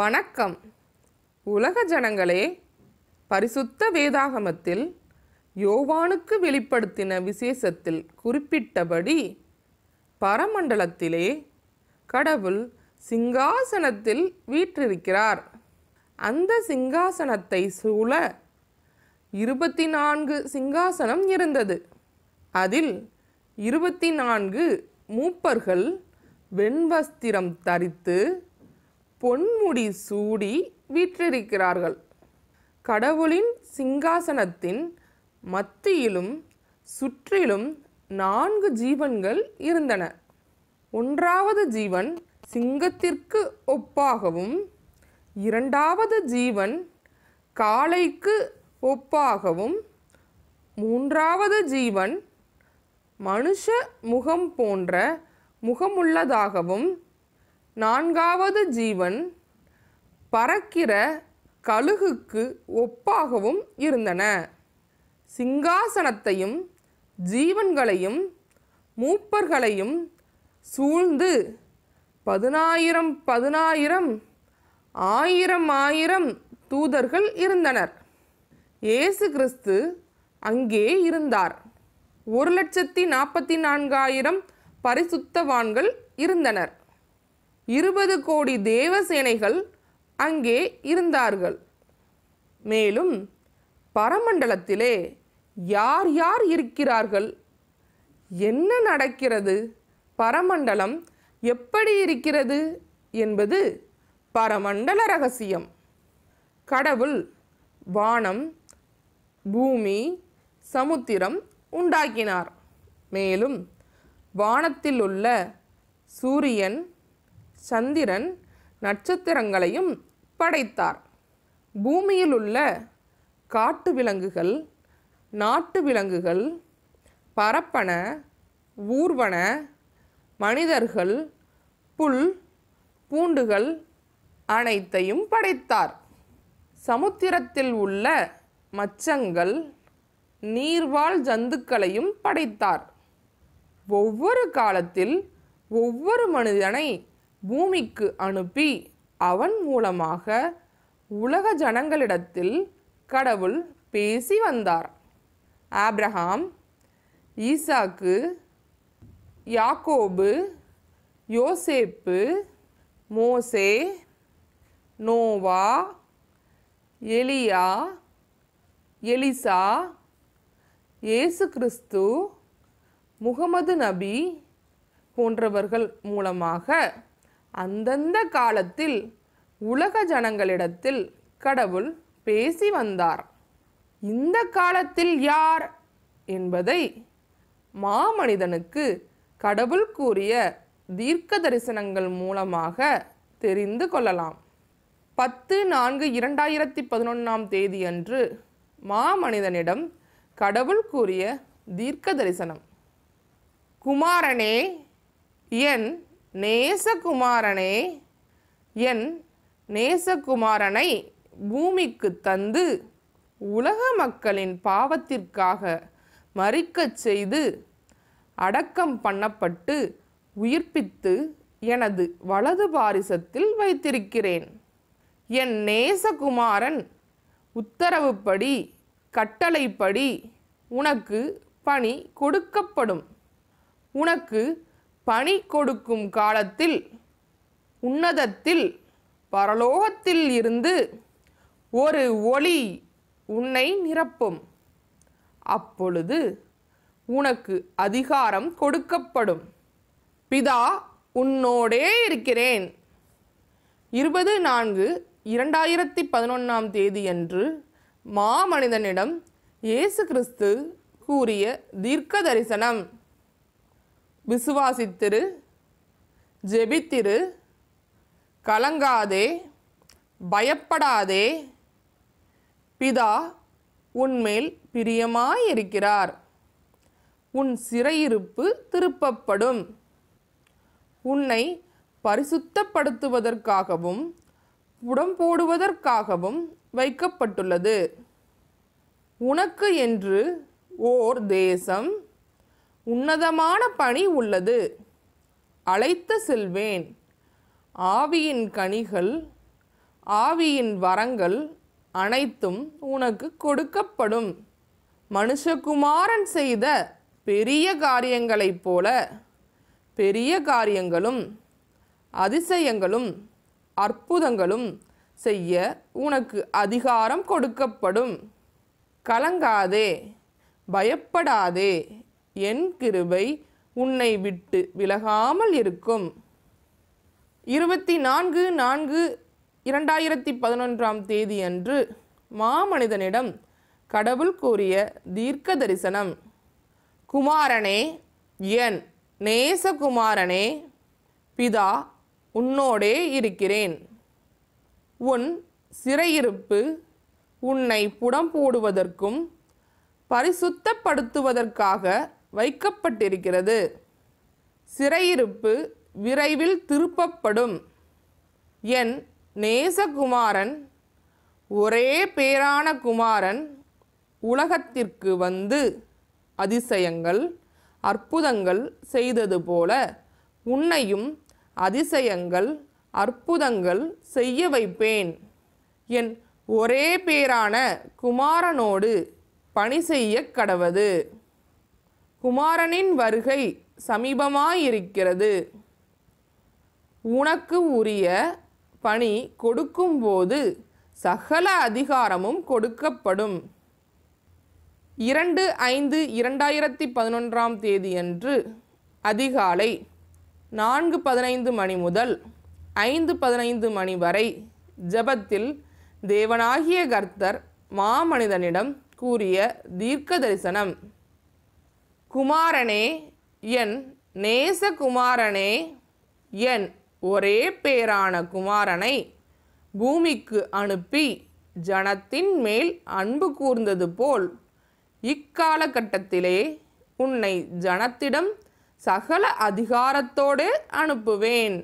வணக்கம் உலக ஜனங்களே பரிசுத்த வேதாகமத்தில் யோவானுக்கு வெளிப்படுத்தின விசேஷத்தில் குறிப்பிட்டபடி பரமண்டலத்திலே கடவுள் சிங்காசனத்தில் வீற்றிருக்கிறார் அந்த சிங்காசனத்தை சூழ இருபத்தி நான்கு சிங்காசனம் இருந்தது அதில் இருபத்தி நான்கு மூப்பர்கள் வெண்வஸ்திரம் தரித்து பொன்முடி சூடி வீற்றிருக்கிறார்கள் கடவுளின் சிங்காசனத்தின் மத்தியிலும் சுற்றிலும் நான்கு ஜீவன்கள் இருந்தன ஒன்றாவது ஜீவன் சிங்கத்திற்கு ஒப்பாகவும் இரண்டாவது ஜீவன் காளைக்கு ஒப்பாகவும் மூன்றாவது ஜீவன் மனுஷ முகம் போன்ற முகமுள்ளதாகவும் நான்காவது ஜீவன் பறக்கிற கழுகுக்கு ஒப்பாகவும் இருந்தன சிங்காசனத்தையும் ஜீவன்களையும் மூப்பர்களையும் சூழ்ந்து பதினாயிரம் பதினாயிரம் ஆயிரம் ஆயிரம் தூதர்கள் இருந்தனர் இயேசு கிறிஸ்து அங்கே இருந்தார் ஒரு லட்சத்தி நாற்பத்தி நான்காயிரம் பரிசுத்தவான்கள் இருந்தனர் இருபது கோடி தேவசேனைகள் அங்கே இருந்தார்கள் மேலும் பரமண்டலத்திலே யார் யார் இருக்கிறார்கள் என்ன நடக்கிறது பரமண்டலம் எப்படி இருக்கிறது என்பது பரமண்டல ரகசியம் கடவுள் வானம் பூமி சமுத்திரம் உண்டாக்கினார் மேலும் வானத்தில் உள்ள சூரியன் சந்திரன் நட்சத்திரங்களையும் படைத்தார் பூமியில் உள்ள காட்டு விலங்குகள் நாட்டு விலங்குகள் பரப்பன ஊர்வன மனிதர்கள் புல் பூண்டுகள் அனைத்தையும் படைத்தார் சமுத்திரத்தில் உள்ள மச்சங்கள் நீர்வாழ் ஜந்துக்களையும் படைத்தார் ஒவ்வொரு காலத்தில் ஒவ்வொரு மனிதனை பூமிக்கு அனுப்பி அவன் மூலமாக உலக ஜனங்களிடத்தில் கடவுள் பேசி வந்தார் ஆப்ரஹாம் ஈசாக்கு யாக்கோபு யோசேப்பு மோசே நோவா எலியா எலிசா இயேசு கிறிஸ்து முகமது நபி போன்றவர்கள் மூலமாக அந்தந்த காலத்தில் உலக ஜனங்களிடத்தில் கடவுள் பேசி வந்தார் இந்த காலத்தில் யார் என்பதை மாமனிதனுக்கு கடவுள் கூறிய தீர்க்க தரிசனங்கள் மூலமாக தெரிந்து கொள்ளலாம் பத்து நான்கு இரண்டாயிரத்தி பதினொன்றாம் தேதியன்று மாமனிதனிடம் கடவுள் கூறிய தீர்க்க தரிசனம் குமாரனே என் நேசகுமாரனே என் நேசகுமாரனை பூமிக்கு தந்து உலக மக்களின் பாவத்திற்காக மறிக்கச் செய்து அடக்கம் பண்ணப்பட்டு உயிர்ப்பித்து எனது வலது பாரிசத்தில் வைத்திருக்கிறேன் என் நேசகுமாரன் உத்தரவுப்படி கட்டளைப்படி உனக்கு பணி கொடுக்கப்படும் உனக்கு பணி கொடுக்கும் காலத்தில் உன்னதத்தில் பரலோகத்தில் இருந்து ஒரு ஒளி உன்னை நிரப்பும் அப்பொழுது உனக்கு அதிகாரம் கொடுக்கப்படும் பிதா உன்னோடே இருக்கிறேன் இருபது நான்கு இரண்டாயிரத்தி பதினொன்றாம் தேதி அன்று மாமனிதனிடம் இயேசு கிறிஸ்து கூறிய தீர்க்க தரிசனம் விசுவாசித்திரு ஜெபித்திரு கலங்காதே பயப்படாதே பிதா உன்மேல் பிரியமாயிருக்கிறார் உன் சிறையிருப்பு திருப்பப்படும் உன்னை பரிசுத்தப்படுத்துவதற்காகவும் உடம்போடுவதற்காகவும் வைக்கப்பட்டுள்ளது உனக்கு என்று ஓர் தேசம் உன்னதமான பணி உள்ளது அழைத்து செல்வேன் ஆவியின் கனிகள் ஆவியின் வரங்கள் அனைத்தும் உனக்கு கொடுக்கப்படும் மனுஷகுமாரன் செய்த பெரிய காரியங்களைப் போல பெரிய காரியங்களும் அதிசயங்களும் அற்புதங்களும் செய்ய உனக்கு அதிகாரம் கொடுக்கப்படும் கலங்காதே பயப்படாதே என் கிருபை உன்னை விட்டு விலகாமல் இருக்கும் இருபத்தி நான்கு நான்கு இரண்டாயிரத்தி பதினொன்றாம் தேதி அன்று மாமனிதனிடம் கடவுள் கூறிய தீர்க்க தரிசனம் குமாரனே என் நேசகுமாரனே பிதா உன்னோடே இருக்கிறேன் உன் சிறையிருப்பு உன்னை புடம் போடுவதற்கும் பரிசுத்தப்படுத்துவதற்காக வைக்கப்பட்டிருக்கிறது சிறையிருப்பு விரைவில் திருப்பப்படும் என் நேசகுமாரன் ஒரே பேரான குமாரன் உலகத்திற்கு வந்து அதிசயங்கள் அற்புதங்கள் செய்தது போல உன்னையும் அதிசயங்கள் அற்புதங்கள் செய்ய வைப்பேன் என் ஒரே பேரான குமாரனோடு பணி செய்ய கடவது குமாரனின் வருகை சமீபமாயிருக்கிறது உனக்கு உரிய பணி கொடுக்கும்போது சகல அதிகாரமும் கொடுக்கப்படும் இரண்டு ஐந்து இரண்டாயிரத்தி பதினொன்றாம் தேதியன்று அதிகாலை நான்கு பதினைந்து மணி முதல் ஐந்து பதினைந்து மணி வரை ஜபத்தில் தேவனாகிய கர்த்தர் மாமனிதனிடம் கூறிய தீர்க்க தரிசனம் குமாரனே என் நேசகுமாரனே என் ஒரே பேரான குமாரனை பூமிக்கு அனுப்பி ஜனத்தின் மேல் அன்பு கூர்ந்தது போல் இக்காலகட்டத்திலே உன்னை ஜனத்திடம் சகல அதிகாரத்தோடு அனுப்புவேன்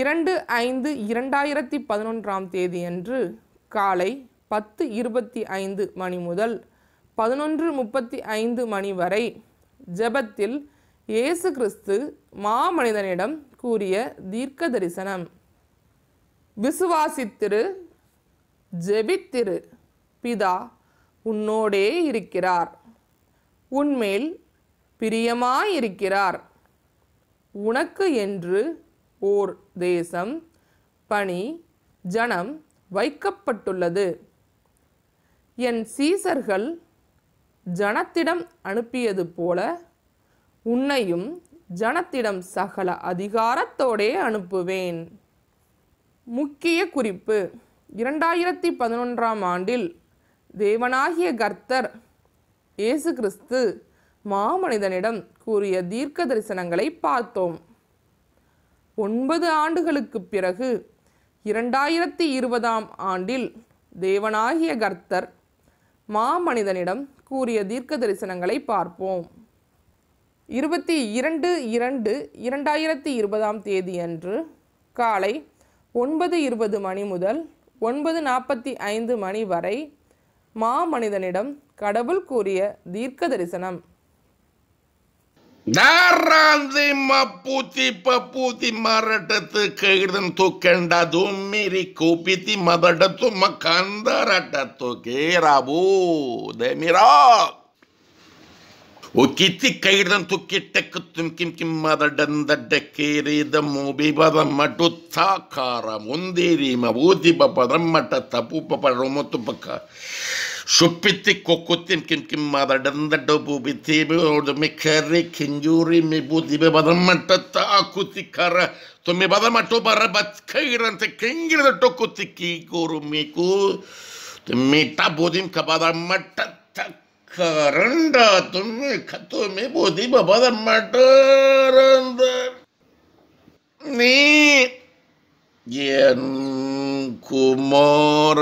இரண்டு ஐந்து இரண்டாயிரத்தி பதினொன்றாம் தேதியன்று காலை பத்து இருபத்தி ஐந்து மணி முதல் பதினொன்று முப்பத்தி ஐந்து மணி வரை ஜபத்தில் இயேசு கிறிஸ்து மாமனிதனிடம் கூறிய தீர்க்க தரிசனம் விசுவாசித்திரு ஜெபித்திரு பிதா உன்னோடே இருக்கிறார் உன்மேல் பிரியமாயிருக்கிறார் உனக்கு என்று ஓர் தேசம் பணி ஜனம் வைக்கப்பட்டுள்ளது என் சீசர்கள் ஜனத்திடம் அனுப்பியது போல உன்னையும் ஜனத்திடம் சகல அதிகாரத்தோடே அனுப்புவேன் முக்கிய குறிப்பு இரண்டாயிரத்தி பதினொன்றாம் ஆண்டில் தேவனாகிய கர்த்தர் இயேசு கிறிஸ்து மாமனிதனிடம் கூறிய தீர்க்க தரிசனங்களை பார்த்தோம் ஒன்பது ஆண்டுகளுக்கு பிறகு இரண்டாயிரத்தி இருபதாம் ஆண்டில் தேவனாகிய கர்த்தர் மாமனிதனிடம் கூறிய தீர்க்க தரிசனங்களை பார்ப்போம் இருபத்தி இரண்டு இரண்டு இரண்டாயிரத்தி இருபதாம் தேதி அன்று காலை ஒன்பது இருபது மணி முதல் ஒன்பது நாற்பத்தி ஐந்து மணி வரை மாமனிதனிடம் கடவுள் கூறிய தீர்க்க தரிசனம் Daranzima puti paputi maratatu kairdantu kandadu miri kopiti madadatu makandaratatu kerabu demirok. ಒಕ್ಕಿತ್ತಿ ಕೈಡ್ದನ್ ತುಕ್ಕಿಟ್ಟೆಕ್ಕು ತುಮ್ಕಿಂ ಕಿಮ್ಮದಡಂದಡ್ಡಕ್ಕೇರಿದ ಮೂಬಿಬದ ಮಟುತ್ತಾಕಾರ ಮುಂದೇರಿ ಮಬೂದಿ ಪದಮ್ಮಟ ತಪು ಪಪ ರೊಮತ್ತು ಪಕ್ಕ ശുപ്പിത്തി കൊക്കുത്തിൻ കിം കിം അതടന്തട ഭൂപിത്തീപോട് മിക്കറി കിഞ്ചൂറി മിബുതിബ പദമട്ടത്താക്കുത്തി കറ തുമ്മി പദമട്ടു പറ ബത്കൈറന്ത കെങ്കിരതട്ടു കുത്തി കീക്കൂറു മീക്കൂ തുമ്മി ടബുതിം കപദമട്ടത്ത കരണ്ട തുമ്മി കത്തുമി ബുതിബ പദമട്ടറന്ത നീ എൻ കുമാർ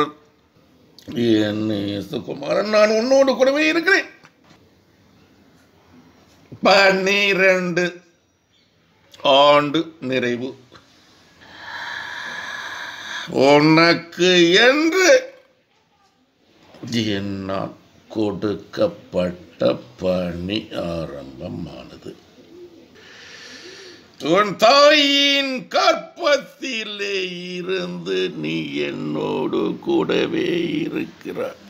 என் இயேசுகுமாரன் நான் உன்னோடு கூடவே இருக்கிறேன் பன்னிரண்டு ஆண்டு நிறைவு உனக்கு என்று என்னால் கொடுக்கப்பட்ட பணி ஆரம்பமானது உன் தாயின் கற்பத்திலே இருந்து நீ என்னோடு கூடவே இருக்கிறாய்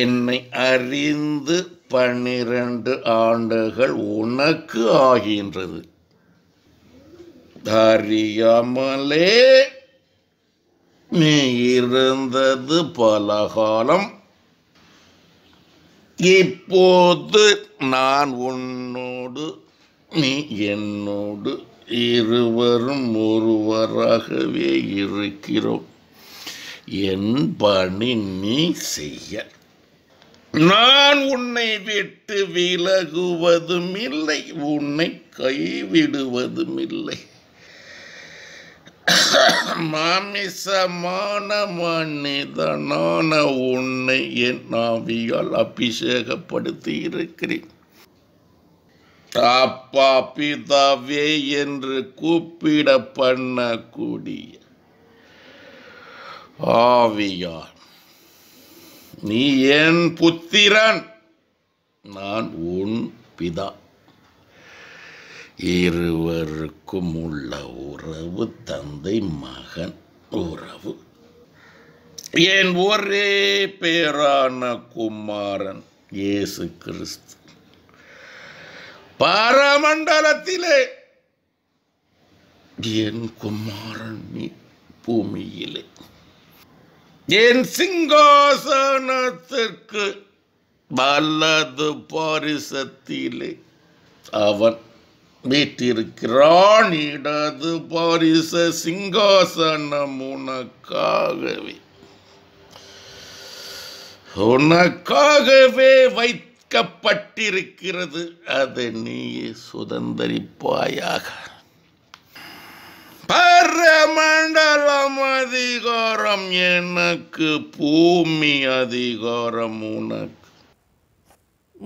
என்னை அறிந்து பன்னிரண்டு ஆண்டுகள் உனக்கு ஆகின்றது அறியாமலே நீ இருந்தது பல காலம் இப்போது நான் உன்னோடு நீ என்னோடு இருவரும் ஒருவராகவே இருக்கிறோம் என் பணி நீ செய்ய நான் உன்னை விட்டு விலகுவதும் இல்லை உன்னை கைவிடுவதும் இல்லை மாமிசமான மனிதனான உன்னை என் நாவியால் அபிஷேகப்படுத்தி இருக்கிறேன் அப்பா பிதாவே என்று கூப்பிட பண்ணக்கூடிய ஆவியார் நீ என் புத்திரன் நான் உன் பிதா இருவருக்கும் உள்ள உறவு தந்தை மகன் உறவு என் ஒரே பேரான குமாரன் இயேசு கிறிஸ்து பாரமண்டலத்திலே என் குமாரன் நீ பூமியிலே என் சிங்காசனத்திற்கு வல்லது பாரிசத்திலே அவன் வீட்டிருக்கிறான் இடது பாரிச சிங்காசனம் உனக்காகவே உனக்காகவே வைத்து கொடுக்கப்பட்டிருக்கிறது அதை நீ சுதந்திரிப்பாயாக பரமண்டல அதிகாரம் எனக்கு பூமி அதிகாரம் உனக்கு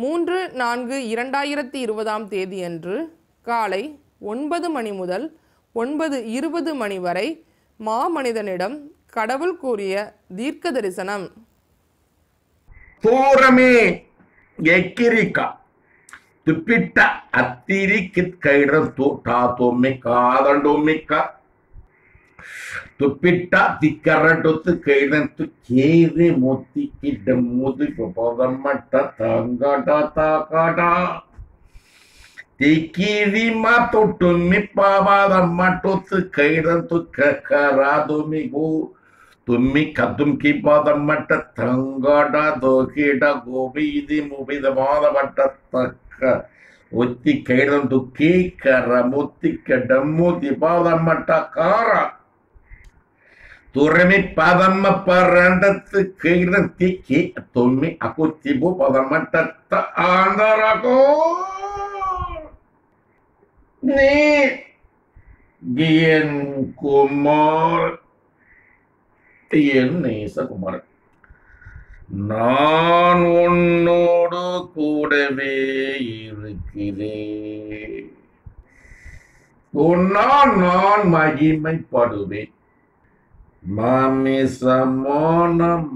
மூன்று நான்கு இரண்டாயிரத்தி இருபதாம் தேதி அன்று காலை ஒன்பது மணி முதல் ஒன்பது இருபது மணி வரை மாமனிதனிடம் கடவுள் கூறிய தீர்க்க தரிசனம் போரமே எக்கிரிக்கா திப்பிட்ட அத்திரி கித் கைடம் தூ டா தொம்மி காதண்டொம்மிக்கா ತುಪ್ಪಿಟ್ಟ ತಿಕ್ಕರಟೊತ್ತು ಕೈದಂತು ಕೇದೆ ಮೊತ್ತಿ ಕಿಡ್ಡ ಮೂದು ಪದಮ್ಮಟ್ಟ ತಂಗಟ ತಾಕಟ ತಿಕ್ಕಿದಿ ಮಾತೊಟ್ಟು ನಿಪ್ಪ ಬಾದ ಮಟ್ಟೊತ್ತು ಕೈದಂತು ಕಕ್ಕರಾದೊಮಿಗೂ தும்மி கத்தும் கத்தும்கி பாதமட்ட தங்காட தோகிட இது முபித தக்க ஒத்தி கைடம் துக்கி கர முத்தி பாதம் மட்ட கார துறமி பதம்ம பரண்டத்து கைடம் திக்கி தும்மி அகுத்தி பு பதமட்ட ஆந்தரகோ நீ குமார் கட்டியேன் நேசகுமரன் நான் உன்னோடு கூடவே இருக்கிறேன் உன்னால் நான் மகிமைப்படுவேன் மாமிசமான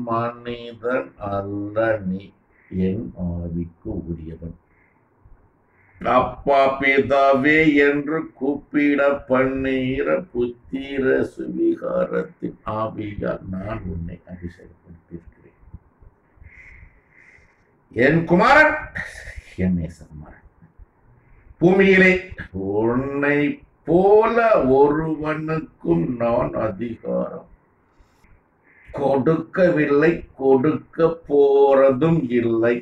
மனிதன் அல்ல நீ என் ஆவிக்கு உரியவன் அப்பா பிதாவே என்று கூப்பிட பண்ணுகிற புத்திர சுவிகாரத்தின் ஆவியால் நான் உன்னை அபிஷேகப்படுத்தியிருக்கிறேன் என் குமாரன் என்னை நேசகுமாரன் பூமியிலே உன்னை போல ஒருவனுக்கும் நான் அதிகாரம் கொடுக்கவில்லை கொடுக்க போறதும் இல்லை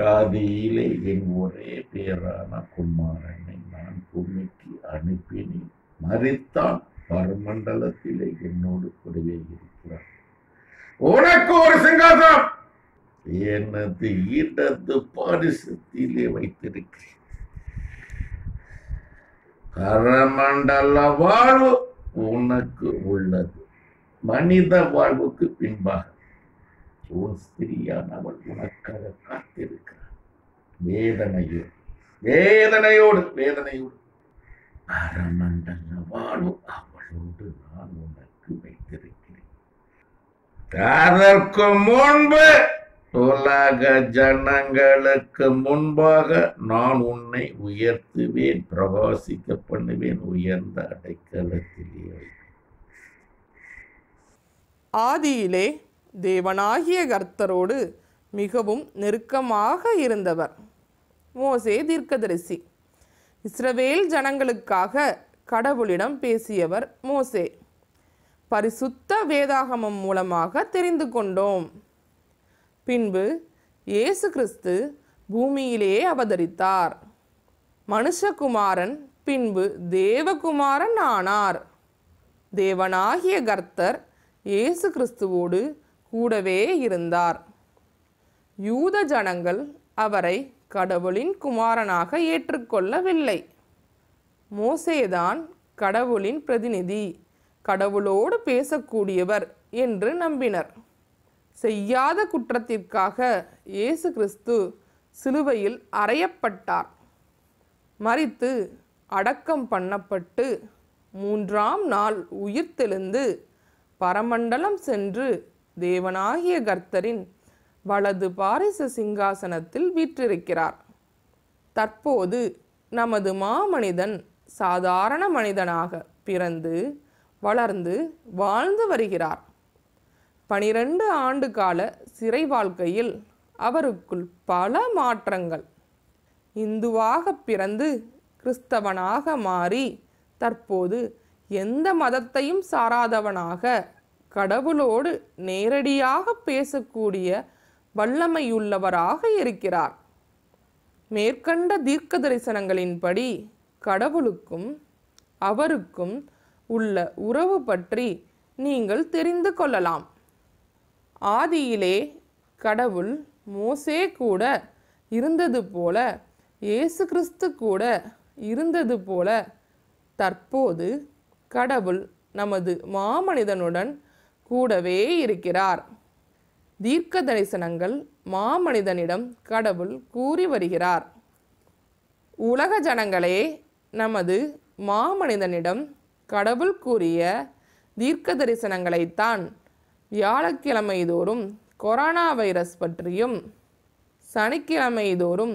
காதியிலே என் ஒரே பேரான குமாரனை நான் பூமிக்கு அனுப்பினேன் மறித்தான் பரமண்டலத்திலே என்னோடு கூடவே இருக்கிறார் உனக்கு ஒரு சிங்காசனம் எனது இடது பாரிசத்திலே வைத்திருக்கிறேன் கரமண்டல வாழ்வு உனக்கு உள்ளது மனித வாழ்வுக்கு பின்பாக உன் ஸ்திரியான் அவள் உனக்காக காத்திருக்கிறான் வேதனையோ வேதனையோடு வேதனையோடு அறமண்டல அவளோடு நான் உனக்கு வைத்திருக்கிறேன் அதற்கு முன்பு உலக ஜனங்களுக்கு முன்பாக நான் உன்னை உயர்த்துவேன் பிரகாசிக்க பண்ணுவேன் உயர்ந்த அடைக்கலத்திலே ஆதியிலே தேவனாகிய கர்த்தரோடு மிகவும் நெருக்கமாக இருந்தவர் மோசே தீர்க்கதரிசி இஸ்ரவேல் ஜனங்களுக்காக கடவுளிடம் பேசியவர் மோசே பரிசுத்த வேதாகமம் மூலமாக தெரிந்து கொண்டோம் பின்பு இயேசு கிறிஸ்து பூமியிலேயே அவதரித்தார் மனுஷகுமாரன் பின்பு தேவகுமாரன் ஆனார் தேவனாகிய கர்த்தர் இயேசு கிறிஸ்துவோடு கூடவே இருந்தார் யூத ஜனங்கள் அவரை கடவுளின் குமாரனாக ஏற்றுக்கொள்ளவில்லை மோசேதான் கடவுளின் பிரதிநிதி கடவுளோடு பேசக்கூடியவர் என்று நம்பினர் செய்யாத குற்றத்திற்காக இயேசு கிறிஸ்து சிலுவையில் அறையப்பட்டார் மறித்து அடக்கம் பண்ணப்பட்டு மூன்றாம் நாள் உயிர்த்தெழுந்து பரமண்டலம் சென்று தேவனாகிய கர்த்தரின் வலது பாரிச சிங்காசனத்தில் வீற்றிருக்கிறார் தற்போது நமது மாமனிதன் சாதாரண மனிதனாக பிறந்து வளர்ந்து வாழ்ந்து வருகிறார் பனிரெண்டு ஆண்டு கால சிறை வாழ்க்கையில் அவருக்குள் பல மாற்றங்கள் இந்துவாக பிறந்து கிறிஸ்தவனாக மாறி தற்போது எந்த மதத்தையும் சாராதவனாக கடவுளோடு நேரடியாக பேசக்கூடிய வல்லமையுள்ளவராக இருக்கிறார் மேற்கண்ட தீர்க்க தரிசனங்களின்படி கடவுளுக்கும் அவருக்கும் உள்ள உறவு பற்றி நீங்கள் தெரிந்து கொள்ளலாம் ஆதியிலே கடவுள் மோசே கூட இருந்தது போல இயேசு கிறிஸ்து கூட இருந்தது போல தற்போது கடவுள் நமது மாமனிதனுடன் கூடவே இருக்கிறார் தீர்க்க தரிசனங்கள் மாமனிதனிடம் கடவுள் கூறி வருகிறார் உலக ஜனங்களே நமது மாமனிதனிடம் கடவுள் கூறிய தீர்க்க தரிசனங்களைத்தான் வியாழக்கிழமை தோறும் கொரோனா வைரஸ் பற்றியும் சனிக்கிழமை தோறும்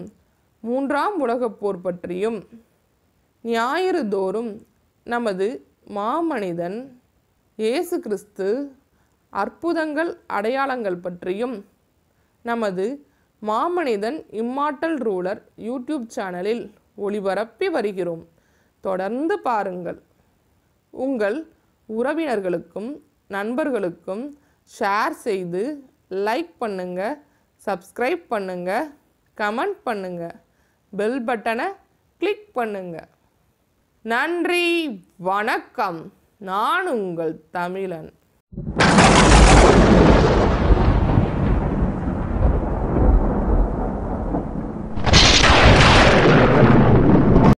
மூன்றாம் உலகப்போர் போர் பற்றியும் ஞாயிறு தோறும் நமது மாமனிதன் இயேசு கிறிஸ்து அற்புதங்கள் அடையாளங்கள் பற்றியும் நமது மாமனிதன் இம்மாட்டல் ரூலர் யூடியூப் சேனலில் ஒளிபரப்பி வருகிறோம் தொடர்ந்து பாருங்கள் உங்கள் உறவினர்களுக்கும் நண்பர்களுக்கும் ஷேர் செய்து லைக் பண்ணுங்கள் சப்ஸ்கிரைப் பண்ணுங்கள் கமெண்ட் பண்ணுங்கள் பெல் பட்டனை கிளிக் பண்ணுங்கள் நன்றி வணக்கம் நான் உங்கள் தமிழன்